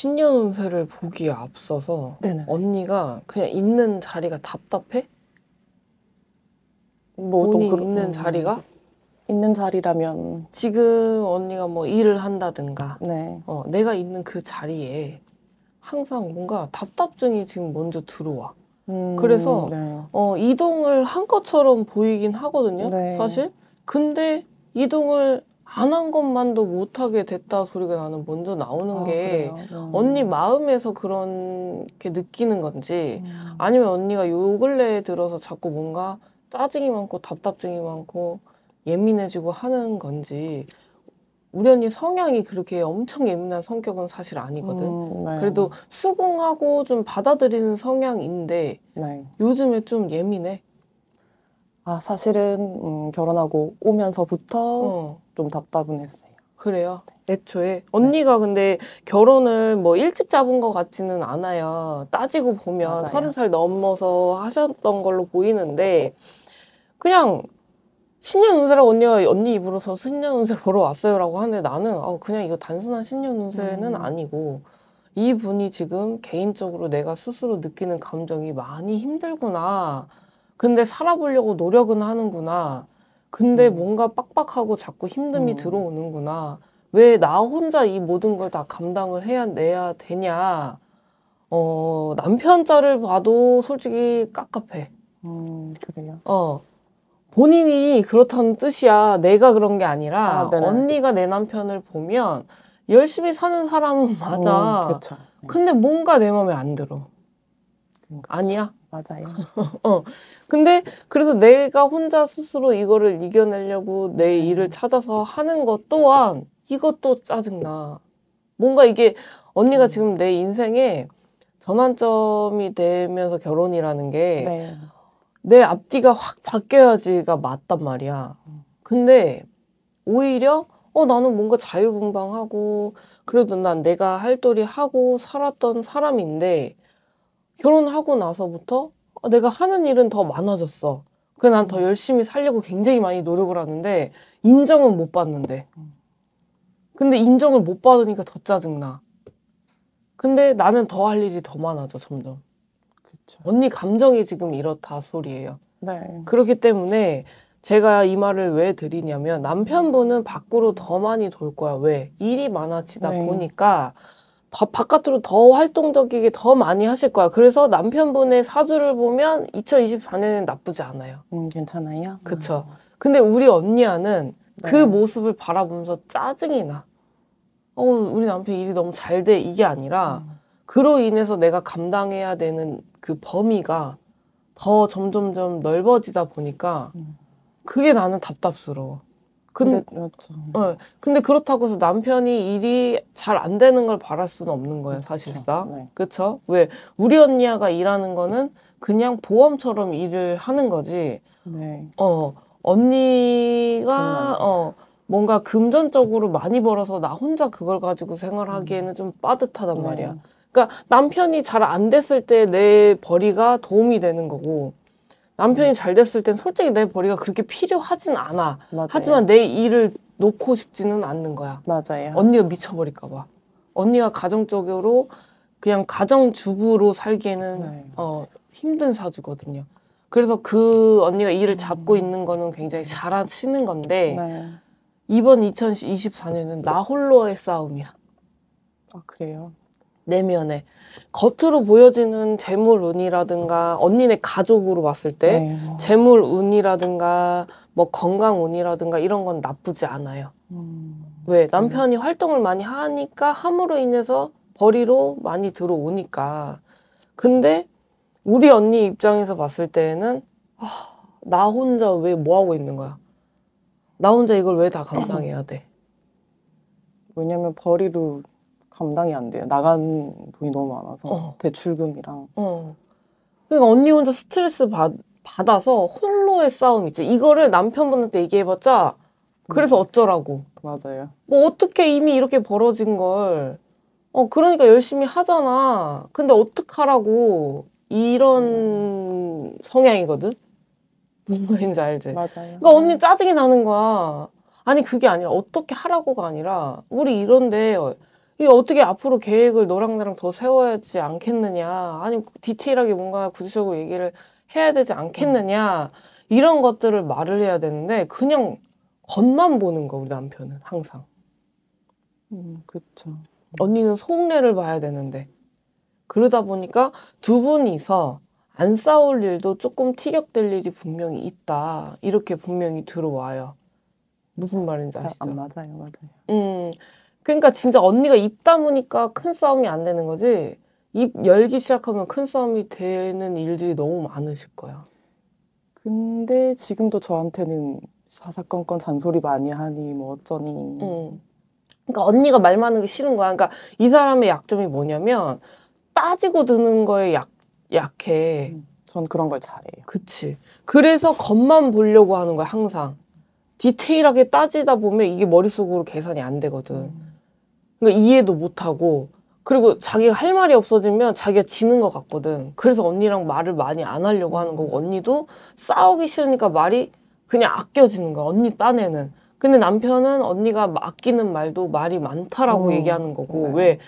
신년 운세를 보기에 앞서서 네네. 언니가 그냥 있는 자리가 답답해? 뭐 본인 그런... 있는 음. 자리가? 있는 자리라면 지금 언니가 뭐 일을 한다든가 네. 어, 내가 있는 그 자리에 항상 뭔가 답답증이 지금 먼저 들어와. 음, 그래서 네. 어, 이동을 한 것처럼 보이긴 하거든요. 네. 사실 근데 이동을 안한 것만도 못하게 됐다 소리가 나는 먼저 나오는 아, 게 음. 언니 마음에서 그렇게 느끼는 건지 음. 아니면 언니가 요 근래에 들어서 자꾸 뭔가 짜증이 많고 답답증이 많고 예민해지고 하는 건지 우리 언니 성향이 그렇게 엄청 예민한 성격은 사실 아니거든. 음, 네. 그래도 수긍하고 좀 받아들이는 성향인데 네. 요즘에 좀 예민해. 아 사실은 음, 결혼하고 오면서부터 어. 좀 답답했어요. 그래요. 네. 애초에 언니가 근데 결혼을 뭐 일찍 잡은 것 같지는 않아요. 따지고 보면 서른 살 넘어서 하셨던 걸로 보이는데 그냥 신년운세라고 언니가 언니 입으로서 신년운세 보러 왔어요라고 하는데 나는 어, 그냥 이거 단순한 신년운세는 음. 아니고 이분이 지금 개인적으로 내가 스스로 느끼는 감정이 많이 힘들구나. 근데 살아보려고 노력은 하는구나. 근데 음. 뭔가 빡빡하고 자꾸 힘듦이 음. 들어오는구나. 왜 나 혼자 이 모든 걸 다 감당을 해야 내야 되냐. 어, 남편 자를 봐도 솔직히 깝깝해. 음, 그래요. 어. 본인이 그렇다는 뜻이야. 내가 그런 게 아니라 아, 네, 네. 언니가 내 남편을 보면 열심히 사는 사람은 어, 맞아. 어, 근데 뭔가 내 마음에 안 들어. 그 아니야. 맞아요. 어. 근데 그래서 내가 혼자 스스로 이거를 이겨내려고 내 네. 일을 찾아서 하는 것 또한 이것도 짜증나. 뭔가 이게 언니가 음. 지금 내 인생에 전환점이 되면서 결혼이라는 게내 네. 앞뒤가 확 바뀌어야지가 맞단 말이야. 근데 오히려 어 나는 뭔가 자유분방하고 그래도 난 내가 할 도리 하고 살았던 사람인데 결혼하고 나서부터 어, 내가 하는 일은 더 많아졌어. 그난더 음. 열심히 살려고 굉장히 많이 노력을 하는데 인정은 못 받는데. 음. 근데 인정을 못 받으니까 더 짜증나. 근데 나는 더 할 일이 더 많아져 점점. 그쵸. 언니 감정이 지금 이렇다 소리예요. 네. 그렇기 때문에 제가 이 말을 왜 드리냐면 남편분은 밖으로 더 많이 돌 거야. 왜? 일이 많아지다 네. 보니까 더 바깥으로 더 활동적이게 더 많이 하실 거야. 그래서 남편분의 사주를 보면 2 0 2 4년에는 나쁘지 않아요. 음, 괜찮아요. 음. 그쵸. 음. 근데 우리 언니야는 네. 그 모습을 바라보면서 짜증이 나. 어, 우리 남편 일이 너무 잘 돼. 이게 아니라, 음. 그로 인해서 내가 감당해야 되는 그 범위가 더 점점점 넓어지다 보니까, 음. 그게 나는 답답스러워. 근데, 네, 그렇죠. 네. 근데 그렇다고 해서 남편이 일이 잘 안 되는 걸 바랄 수는 없는 거예요, 그렇죠. 사실상. 네. 그렇죠? 왜 우리 언니야가 일하는 거는 그냥 보험처럼 일을 하는 거지. 네. 어, 언니가 어 뭔가 금전적으로 많이 벌어서 나 혼자 그걸 가지고 생활하기에는 음. 좀 빠듯하단 네. 말이야. 그러니까 남편이 잘 안 됐을 때 내 벌이가 도움이 되는 거고 남편이 잘 됐을 땐 솔직히 내머리가 그렇게 필요하진 않아. 맞아요. 하지만 내 일을 놓고 싶지는 않는 거야. 맞아요. 언니가 미쳐버릴까 봐. 언니가 가정적으로 그냥 가정 주부로 살기에는 네. 어, 힘든 사주거든요. 그래서 그 언니가 일을 잡고 음. 있는 거는 굉장히 잘하시는 건데 네. 이번 2024년은 나 홀로의 싸움이야. 아 그래요? 내면에 겉으로 보여지는 재물 운이라든가 언니네 가족으로 봤을 때 네. 재물 운이라든가 뭐 건강 운이라든가 이런 건 나쁘지 않아요. 음. 왜 네. 남편이 음. 활동을 많이 하니까 함으로 인해서 벌이로 많이 들어오니까. 근데 우리 언니 입장에서 봤을 때는 아, 나 혼자 왜 뭐 하고 있는 거야? 나 혼자 이걸 왜 다 감당해야 돼? 왜냐면 벌이로 감당이 안 돼요. 나간 돈이 너무 많아서 어. 대출금이랑. 어. 그러니까 언니 혼자 스트레스 받, 받아서 홀로의 싸움 있죠 이거를 남편분한테 얘기해봤자 그래서 음. 어쩌라고. 맞아요. 뭐 어떻게 이미 이렇게 벌어진 걸. 어 그러니까 열심히 하잖아. 근데 어떡하라고 이런 성향이거든. 무지 알지? 맞아요. 그러니까 언니 짜증이 나는 거야. 아니 그게 아니라 어떻게 하라고가 아니라 우리 이런데 이 어떻게 앞으로 계획을 너랑 나랑 더 세워야 되지 않겠느냐 아니 디테일하게 뭔가 구체적으로 얘기를 해야 되지 않겠느냐 이런 것들을 말을 해야 되는데 그냥 겉만 보는 거 우리 남편은 항상 음그죠 언니는 속내를 봐야 되는데 그러다 보니까 두 분이서 안 싸울 일도 조금 티격될 일이 분명히 있다 이렇게 분명히 들어와요 무슨 말인지 아, 아시죠? 아, 맞아요 맞아요 음 그러니까 진짜 언니가 입 다무니까 큰 싸움이 안 되는 거지 입 열기 시작하면 큰 싸움이 되는 일들이 너무 많으실 거야. 근데 지금도 저한테는 사사건건 잔소리 많이 하니 뭐 어쩌니. 음. 그러니까 언니가 말 많은 게 싫은 거야. 그러니까 이 사람의 약점이 뭐냐면 따지고 드는 거에 약 약해. 음. 전 그런 걸 잘해요. 그치. 그래서 겉만 보려고 하는 거야 항상. 디테일하게 따지다 보면 이게 머릿속으로 계산이 안 되거든. 음. 그러니까 이해도 못하고 그리고 자기가 할 말이 없어지면 자기가 지는 것 같거든. 그래서 언니랑 말을 많이 안 하려고 하는 거고 언니도 싸우기 싫으니까 말이 그냥 아껴지는 거야. 언니 딴에는. 근데 남편은 언니가 아끼는 말도 말이 많다라고 오, 어. 얘기하는 거고 네.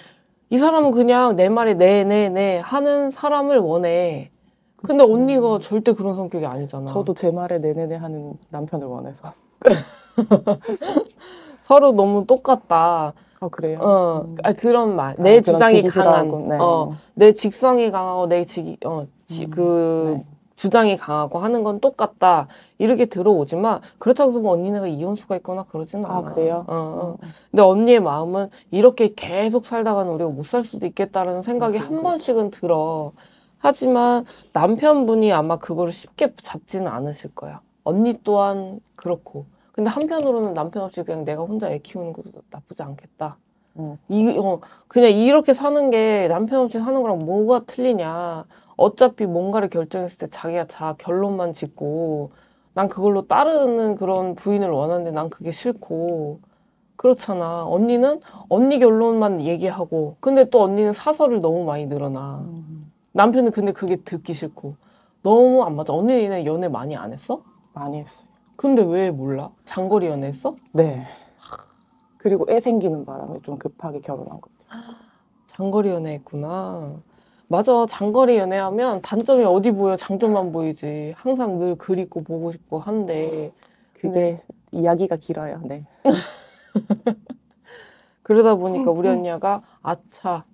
왜이 사람은 그냥 내 말에 네네네 네, 네 하는 사람을 원해. 근데 그렇죠. 언니가 절대 그런 성격이 아니잖아. 저도 제 말에 네네네 네, 네 하는 남편을 원해서. 서로 너무 똑같다. 어, 그래요? 어, 음. 아, 그런 말. 내 아, 주장이 강한. 네. 어, 내 직성이 강하고 내 직, 어, 지, 음. 그, 네. 주장이 강하고 하는 건 똑같다. 이렇게 들어오지만, 그렇다고 해서 뭐 언니네가 이혼수가 있거나 그러진 않아. 아, 그래요? 어, 어. 음. 근데 언니의 마음은 이렇게 계속 살다가는 우리가 못 살 수도 있겠다라는 생각이 음, 한 음. 번씩은 들어. 하지만 남편분이 아마 그거를 쉽게 잡지는 않으실 거야. 언니 또한 그렇고. 근데 한편으로는 남편 없이 그냥 내가 혼자 애 키우는 것도 나쁘지 않겠다. 어. 이, 어, 그냥 이렇게 사는 게 남편 없이 사는 거랑 뭐가 틀리냐. 어차피 뭔가를 결정했을 때 자기가 다 결론만 짓고 난 그걸로 따르는 그런 부인을 원하는데 난 그게 싫고 그렇잖아. 언니는 언니 결론만 얘기하고 근데 또 언니는 사설을 너무 많이 늘어나. 음. 남편은 근데 그게 듣기 싫고 너무 안 맞아. 언니는 연애 많이 안 했어? 많이 했어요. 근데 왜 몰라? 장거리 연애했어? 네. 그리고 애 생기는 바람에 좀 급하게 결혼한 것 같아요. 장거리 연애했구나. 맞아. 장거리 연애하면 단점이 어디 보여? 장점만 보이지. 항상 늘 그립고 보고 싶고 한데. 그게 네. 이야기가 길어요. 네. 그러다 보니까 우리 언니가 아차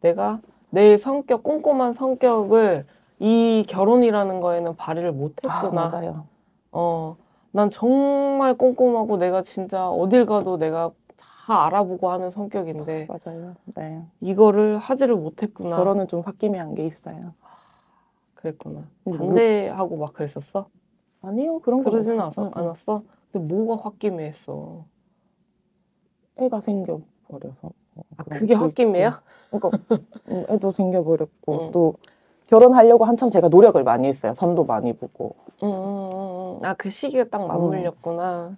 내가 내 성격 꼼꼼한 성격을 이 결혼이라는 거에는 발휘를 아, 못했구나. 아, 맞아요. 어난 정말 꼼꼼하고 내가 진짜 어딜 가도 내가 다 알아보고 하는 성격인데 맞아요. 네. 이거를 하지를 못했구나. 저로는 좀 홧김이 한게 있어요. 그랬구나. 반대하고 막 그랬었어? 아니요 그런 거 그러지는 않았어. 응, 않았어? 근데 뭐가 홧김이했어? 애가 생겨 버려서. 어, 아 그게 홧김이야? 그러니까 음, 애도 생겨 버렸고 응. 또 결혼하려고 한참 제가 노력을 많이 했어요. 선도 많이 보고. 음, 음, 음. 아그 시기가 딱 음. 맞물렸구나.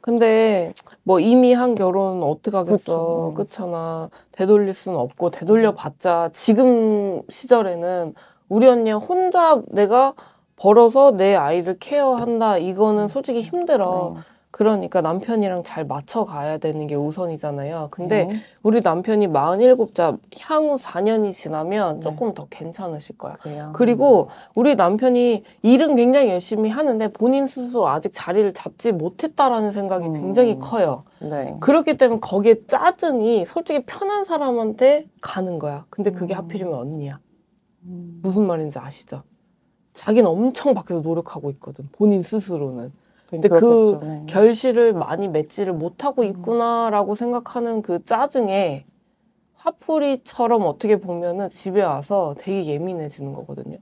근데 뭐 이미 한 결혼 어떻게 하겠어. 그렇죠. 그렇잖아. 되돌릴 수는 없고 되돌려 봤자 지금 시절에는 우리 언니 혼자 내가 벌어서 내 아이를 케어한다. 이거는 솔직히 힘들어. 네. 그러니까 남편이랑 잘 맞춰 가야 되는 게 우선이잖아요. 근데 네. 우리 남편이 47자 향후 4년이 지나면 네. 조금 더 괜찮으실 거예요. 그래 그리고 우리 남편이 일은 굉장히 열심히 하는데 본인 스스로 아직 자리를 잡지 못했다라는 생각이 음. 굉장히 커요. 네. 그렇기 때문에 거기에 짜증이 솔직히 편한 사람한테 가는 거야. 근데 그게 음. 하필이면 언니야. 음. 무슨 말인지 아시죠? 자기는 엄청 밖에서 노력하고 있거든. 본인 스스로는. 근데 그 그렇겠죠. 그 네. 결실을 많이 맺지를 못하고 음. 있구나라고 생각하는 그 짜증에 화풀이처럼 어떻게 보면은 집에 와서 되게 예민해지는 거거든요.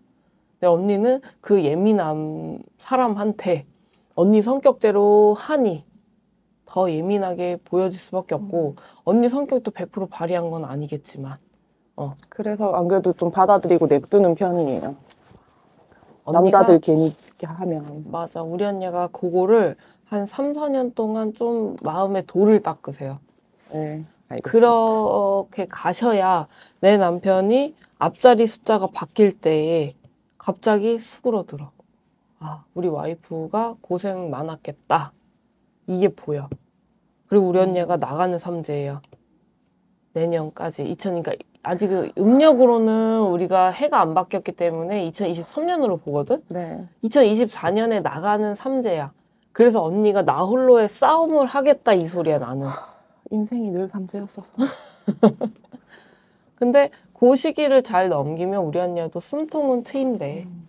근데 언니는 그 예민한 사람한테 언니 성격대로 하니 더 예민하게 보여질 수밖에 없고 음. 언니 성격도 100% 발휘한 건 아니겠지만 어 그래서 안 그래도 좀 받아들이고 냅두는 편이에요. 남자들 괜히 솔직히 하면. 맞아. 우리 언니가 그거를 한 3, 4년 동안 좀마음의 돌을 닦으세요. 네. 그렇게 가셔야 내 남편이 앞자리 숫자가 바뀔 때에 갑자기 수그러들어. 아, 우리 와이프가 고생 많았겠다. 이게 보여. 그리고 우리 음. 언니가 나가는 삼재예요. 내년까지 2000 그러니까 아직 음력으로는 우리가 해가 안 바뀌었기 때문에 2023년으로 보거든. 네. 2024년에 나가는 삼재야. 그래서 언니가 나 홀로의 싸움을 하겠다 이 소리야 나는. 인생이 늘 삼재였어서. 근데 그 시기를 잘 넘기면 우리 언니도 숨통은 트인데. 음.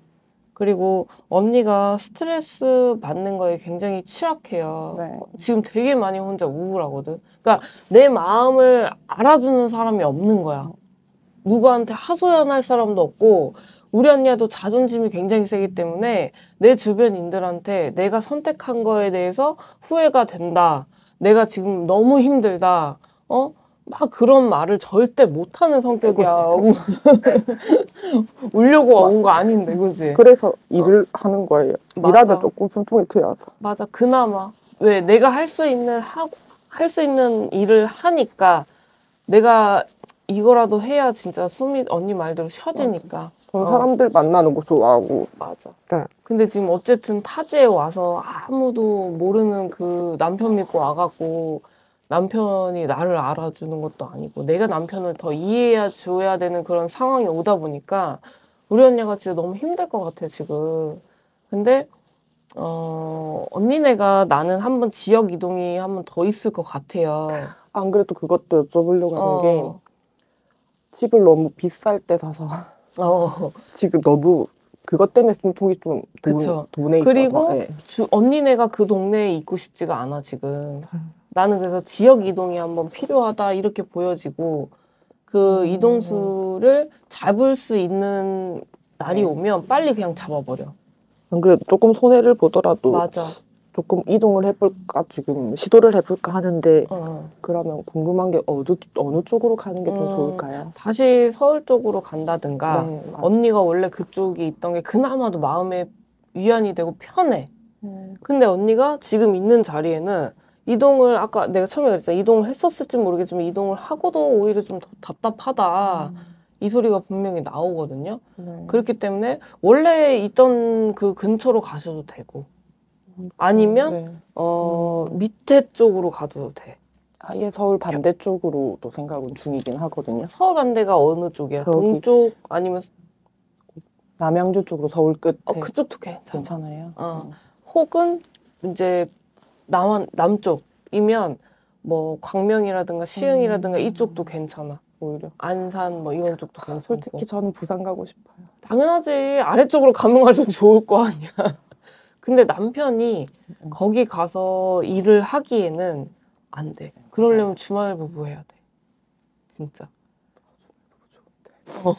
그리고 언니가 스트레스 받는 거에 굉장히 취약해요. 네. 지금 되게 많이 혼자 우울하거든. 그러니까 내 마음을 알아주는 사람이 없는 거야. 누구한테 하소연할 사람도 없고 우리 언니도 자존심이 굉장히 세기 때문에 내 주변인들한테 내가 선택한 거에 대해서 후회가 된다. 내가 지금 너무 힘들다. 어? 막 그런 말을 절대 못하는 성격이야. 울려고 온 거 아닌데, 그지? 그래서 일을 하는 거예요. 맞아. 일하다 조금 숨통이 트여서. 맞아, 그나마. 왜 내가 할 수 있는 할수 있는 일을 하니까 내가 이거라도 해야 진짜 숨이 언니 말대로 쉬어지니까. 저는 어. 사람들 만나는 거 좋아하고. 맞아. 네. 근데 지금 어쨌든 타지에 와서 아무도 모르는 그 남편 믿고 와갖고 남편이 나를 알아주는 것도 아니고 내가 남편을 더이해해 줘야 되는 그런 상황이 오다 보니까 우리 언니가 진짜 너무 힘들 것 같아 지금. 근데 어, 언니네가 나는 한 번 지역 이동이 한 번 더 있을 것 같아요. 안 그래도 그것도 여쭤보려고 하는 어. 게 집을 너무 비쌀 때 사서 어. 지금 너무 그것 때문에 숨통이 좀 돈, 돈에 있어서 그리고 예. 주, 언니네가 그 동네에 있고 싶지가 않아 지금. 나는 그래서 지역 이동이 한번 필요하다 이렇게 보여지고 그 음. 이동수를 잡을 수 있는 날이 네. 오면 빨리 그냥 잡아버려. 안 그래도 조금 손해를 보더라도 맞아. 조금 이동을 해볼까 지금 시도를 해볼까 하는데 어. 어. 그러면 궁금한 게 어느 어느 쪽으로 가는 게좀 음, 좋을까요? 다시 서울 쪽으로 간다든가 네, 언니가 원래 그쪽이 있던 게 그나마도 마음에 위안이 되고 편해. 음. 근데 언니가 지금 있는 자리에는 이동을 아까 내가 처음에 그랬잖아 이동을 했었을지 모르겠지만 이동을 하고도 오히려 좀 답답하다 음. 이 소리가 분명히 나오거든요 네. 그렇기 때문에 원래 있던 그 근처로 가셔도 되고 아니면 네. 어 음. 밑에 쪽으로 가도 돼 아예 서울 반대쪽으로도 생각은 중이긴 하거든요 서울 반대가 어느 쪽이야 동쪽 아니면 남양주 쪽으로 서울 끝에 어, 그쪽도 괜찮아. 괜찮아요 어. 음. 혹은 이제 남, 남쪽이면 뭐 광명이라든가 시흥이라든가 음. 이쪽도 괜찮아. 오히려 안산 뭐 이런 쪽도 괜찮고 솔직히 저는 부산 가고 싶어요. 당연하지 아래쪽으로 가면 갈수 좋을 거 아니야. 근데 남편이 음. 거기 가서 일을 하기에는 안 돼. 그러려면 주말 부부 해야 돼. 진짜. 아, 어.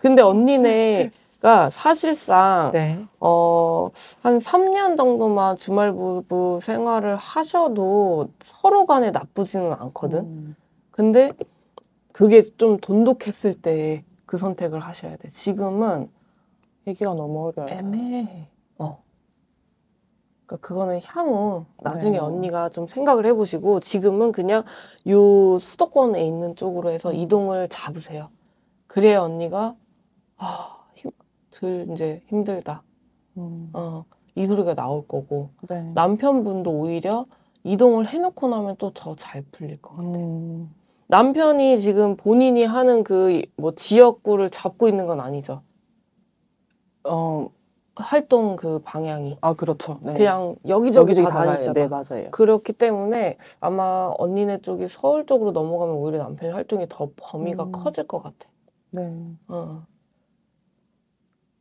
근데 언니네 그러니까 사실상 네. 어, 한 3년 정도만 주말 부부 생활을 하셔도 서로 간에 나쁘지는 않거든. 음. 근데 그게 좀 돈독했을 때 그 선택을 하셔야 돼. 지금은 얘기가 너무 어려워. 애매해. 어. 그러니까 그거는 향후 나중에 네. 언니가 좀 생각을 해보시고 지금은 그냥 요 수도권에 있는 쪽으로 해서 음. 이동을 잡으세요. 그래야 언니가 아. 덜 이제 힘들다. 음. 어, 이 소리가 나올 거고 네. 남편분도 오히려 이동을 해놓고 나면 또 더 잘 풀릴 것 같아요. 음. 남편이 지금 본인이 하는 그 뭐 지역구를 잡고 있는 건 아니죠. 어 활동 그 방향이 아 그렇죠. 네. 그냥 여기저기, 여기저기 다니시잖아 네, 맞아요. 그렇기 때문에 아마 언니네 쪽이 서울 쪽으로 넘어가면 오히려 남편 활동이 더 범위가 음. 커질 것 같아. 네. 어.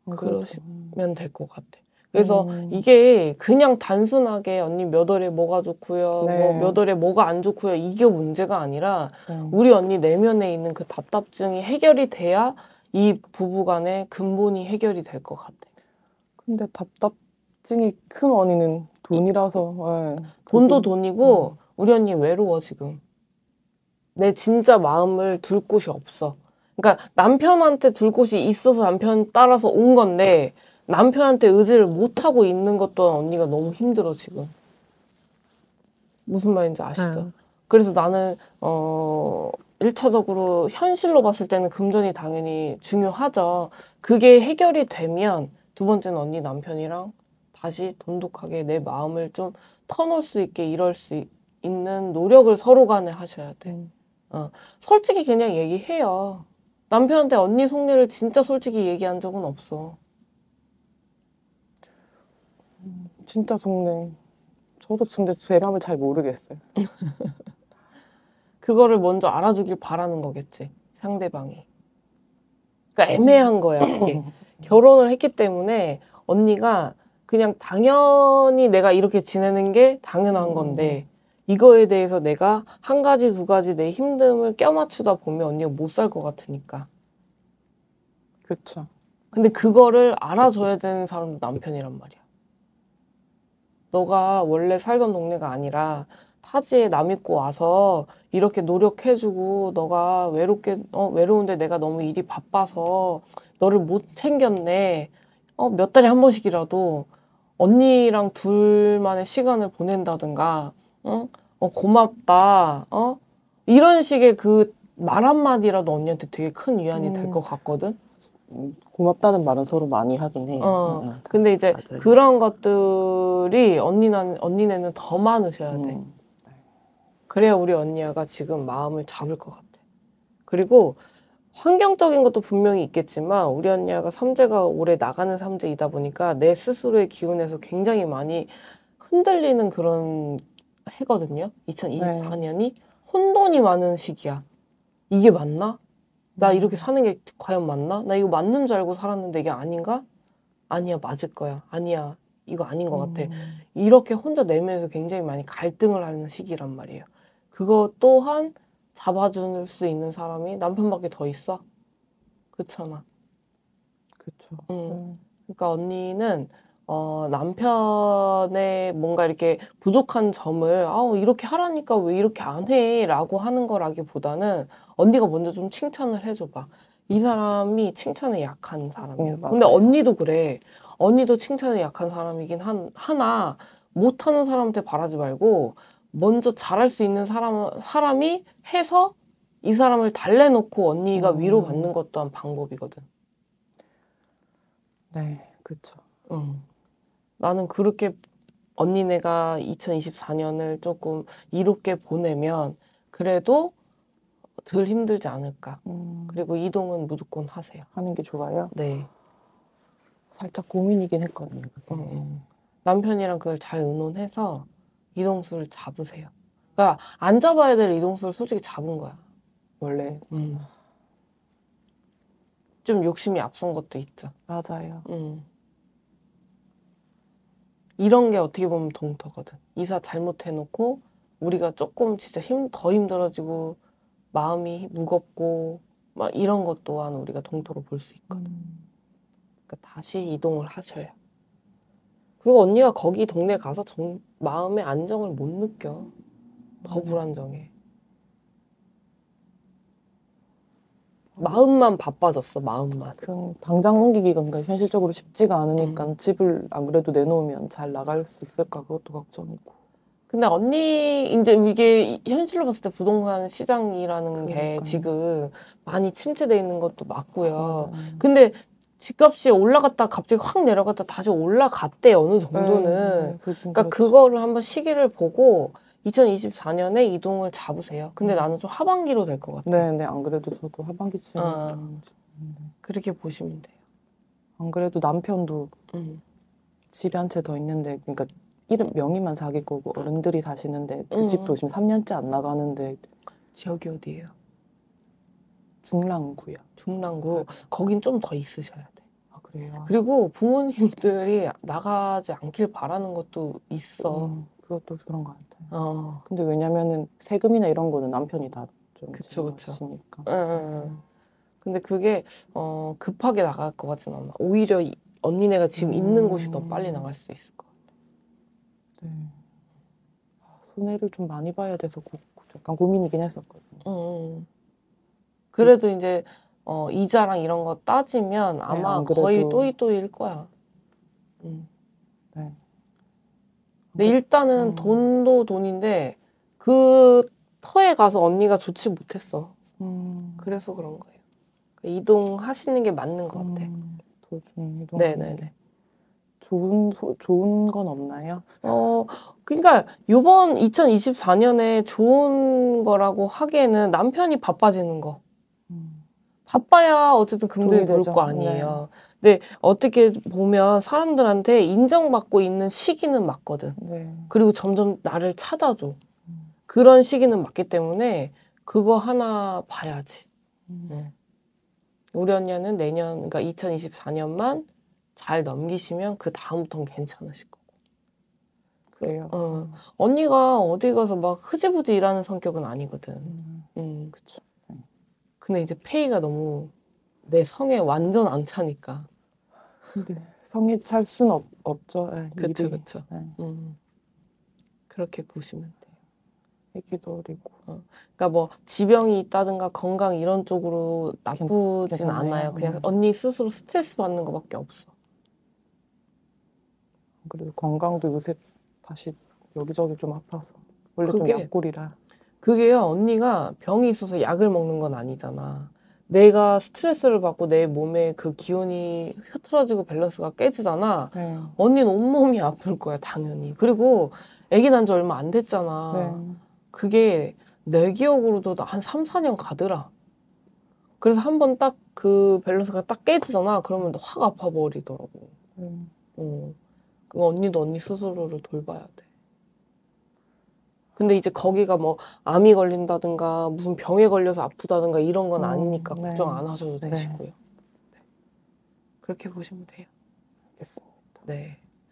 음, 그렇죠. 그러시면 될 것 같아. 그래서 음. 이게 그냥 단순하게 언니 몇 월에 뭐가 좋고요, 네. 뭐몇 월에 뭐가 안 좋고요 이게 문제가 아니라 음. 우리 언니 내면에 있는 그 답답증이 해결이 돼야 이 부부간의 근본이 해결이 될 것 같아. 근데 답답증이 큰 원인은 돈이라서. 네. 돈도 돈이고 음. 우리 언니 외로워 지금. 내 진짜 마음을 둘 곳이 없어. 그러니까 남편한테 둘 곳이 있어서 남편 따라서 온 건데 남편한테 의지를 못 하고 있는 것도 언니가 너무 힘들어 지금. 무슨 말인지 아시죠? 응. 네. 그래서 나는 어일차적으로 현실로 봤을 때는 금전이 당연히 중요하죠. 그게 해결이 되면 두 번째는 언니 남편이랑 다시 돈독하게 내 마음을 좀 터놓을 수 있게 이럴 수 있는 노력을 서로 간에 하셔야 돼. 음. 어. 솔직히 그냥 얘기해요. 남편한테 언니 속내를 진짜 솔직히 얘기한 적은 없어. 진짜 속내. 저도 근데 제 맘을 잘 모르겠어요. 그거를 먼저 알아주길 바라는 거겠지. 상대방이. 그러니까 애매한 거야, 이게. 결혼을 했기 때문에 언니가 그냥 당연히 내가 이렇게 지내는 게 당연한 건데 음. 이거에 대해서 내가 한 가지 두 가지 내 힘듦을 껴맞추다 보면 언니가 못 살 것 같으니까. 그렇죠. 근데 그거를 알아줘야 되는 사람도 남편이란 말이야. 너가 원래 살던 동네가 아니라 타지에 남 있고 와서 이렇게 노력해주고 너가 외롭게 어, 외로운데 내가 너무 일이 바빠서 너를 못 챙겼네. 어, 몇 달에 한 번씩이라도 언니랑 둘만의 시간을 보낸다든가 어? 어? 고맙다. 어? 이런 식의 그 말 한마디라도 언니한테 되게 큰 위안이 될것 음. 같거든? 음, 고맙다는 말은 서로 많이 하긴 해 어, 응. 음, 근데 이제 맞아요. 그런 것들이 언니는, 언니네는 더 많으셔야 돼. 음. 그래야 우리 언니야가 지금 마음을 잡을 것 같아. 그리고 환경적인 것도 분명히 있겠지만 우리 언니야가 삼재가 오래 나가는 삼재이다 보니까 내 스스로의 기운에서 굉장히 많이 흔들리는 그런 해거든요. 2024년이 네. 혼돈이 많은 시기야. 이게 맞나? 나 음. 이렇게 사는 게 과연 맞나? 나 이거 맞는 줄 알고 살았는데 이게 아닌가? 아니야 맞을 거야. 아니야 이거 아닌 것 같아. 음. 이렇게 혼자 내면서 굉장히 많이 갈등을 하는 시기란 말이에요. 그거 또한 잡아줄 수 있는 사람이 남편밖에 더 있어. 그렇잖아. 그쵸. 음. 음. 그러니까 언니는 어, 남편의 뭔가 이렇게 부족한 점을, 아우, 이렇게 하라니까 왜 이렇게 안 해? 라고 하는 거라기보다는 언니가 먼저 좀 칭찬을 해줘봐. 이 사람이 칭찬에 약한 사람이야. 음, 근데 요 언니도 그래. 언니도 칭찬에 약한 사람이긴 한, 하나, 못하는 사람한테 바라지 말고, 먼저 잘할 수 있는 사람, 사람이 해서 이 사람을 달래놓고 언니가 음. 위로받는 것 또한 방법이거든. 네, 그쵸. 나는 그렇게 언니네가 2024년을 조금 이롭게 보내면 그래도 덜 힘들지 않을까. 음. 그리고 이동은 무조건 하세요. 하는 게 좋아요? 네. 살짝 고민이긴 했거든요. 음. 남편이랑 그걸 잘 의논해서 이동수를 잡으세요. 그러니까 안 잡아야 될 이동수를 솔직히 잡은 거야. 원래. 음. 좀 욕심이 앞선 것도 있죠. 맞아요. 음. 이런 게 어떻게 보면 동터거든. 이사 잘못해놓고 우리가 조금 진짜 힘 더 힘들어지고 마음이 무겁고 막 이런 것 또한 우리가 동토로 볼 수 있거든. 음. 그러니까 다시 이동을 하셔요. 그리고 언니가 거기 동네 가서 정, 마음의 안정을 못 느껴. 더 음. 불안정해. 마음만 바빠졌어 마음만 그냥 당장 옮기기가 그러니까 현실적으로 쉽지가 않으니까 음. 집을 안 그래도 내놓으면 잘 나갈 수 있을까 그것도 걱정이고 근데 언니 이제 이게 현실로 봤을 때 부동산 시장이라는 그러니까요. 게 지금 많이 침체돼 있는 것도 맞고요 아, 근데 집값이 올라갔다 갑자기 확 내려갔다 다시 올라갔대 어느 정도는 네, 네, 네 그러니까 그렇지. 그거를 한번 시기를 보고 2024년에 이동을 잡으세요. 근데 음. 나는 좀 하반기로 될 것 같아요. 네네 안 그래도 저도 하반기쯤 아. 어. 네. 그렇게 보시면 돼요. 안 그래도 남편도 음. 집이 한채 더 있는데 그러니까 이름 명의만 자기 거고 어른들이 사시는데 그 음. 집도 지금 3년째 안 나가는데 지역이 어디예요? 중랑구요. 중랑구 네. 거긴 좀 더 있으셔야 돼. 아 그래요. 그리고 부모님들이 나가지 않길 바라는 것도 있어. 음. 그것도 그런 것 같아요. 어. 근데 왜냐면은 세금이나 이런 거는 남편이 다좀 그쵸, 그쵸. 니까 응, 응, 네. 근데 그게 어, 급하게 나갈 것 같진 않아. 오히려 이- 언니네가 지금 있는 곳이 더 빨리 음. 나갈 수 있을 것 같아. 네. 아, 손해를 좀 많이 봐야 돼서 고, 약간 고민이긴 했었거든요. 음. 그래도 이제 어, 이자랑 이런 거 따지면 네, 아마 안 그래도- 거의 또이또일 거야. 음. 네. 근데 음. 일단은 음. 돈도 돈인데 그 터에 가서 언니가 좋지 못했어. 음. 그래서 그런 거예요. 그러니까 이동하시는 게 맞는 것 같아. 음. 도중 이동. 네네네. 좋은 소, 좋은 건 없나요? 어, 그러니까 요번 2024년에 좋은 거라고 하기에는 남편이 바빠지는 거. 바빠야 어쨌든 금전이 놀거 네. 아니에요. 네. 근데 어떻게 보면 사람들한테 인정받고 있는 시기는 맞거든. 네. 그리고 점점 나를 찾아줘. 음. 그런 시기는 맞기 때문에 그거 하나 봐야지. 음. 네. 우리 언니는 내년, 그러니까 2024년만 잘 넘기시면 그 다음부터는 괜찮으실 거고. 그래요. 어. 음. 언니가 어디 가서 막 흐지부지 일하는 성격은 아니거든. 음. 음. 그렇죠. 근데 이제 페이가 너무 내 성에 완전 안 차니까. 근데 성에 찰 순 없, 없죠. 예, 그쵸, 일 그쵸. 네. 그렇게 보시면 돼요. 애기도 어리고. 어. 그러니까 뭐 지병이 있다든가 건강 이런 쪽으로 나쁘진 괜찮 않아요. 그냥 음. 언니 스스로 스트레스 받는 것밖에 없어. 그래도 건강도 요새 다시 여기저기 좀 아파서 원래 그게... 좀 약골이라. 그게요, 언니가 병이 있어서 약을 먹는 건 아니잖아. 내가 스트레스를 받고 내 몸에 그 기운이 흐트러지고 밸런스가 깨지잖아. 네. 언니는 온몸이 아플 거야, 당연히. 그리고 애기 난 지 얼마 안 됐잖아. 네. 그게 내 기억으로도 한 3, 4년 가더라. 그래서 한 번 딱 그 밸런스가 딱 깨지잖아. 그러면 확 아파버리더라고. 음. 어. 그 언니도 언니 스스로를 돌봐야 돼. 근데 이제 거기가 뭐 암이 걸린다든가 무슨 병에 걸려서 아프다든가 이런 건 음, 아니니까 네. 걱정 안 하셔도 네. 되시고요. 네. 그렇게 보시면 돼요. 알겠습니다. 네.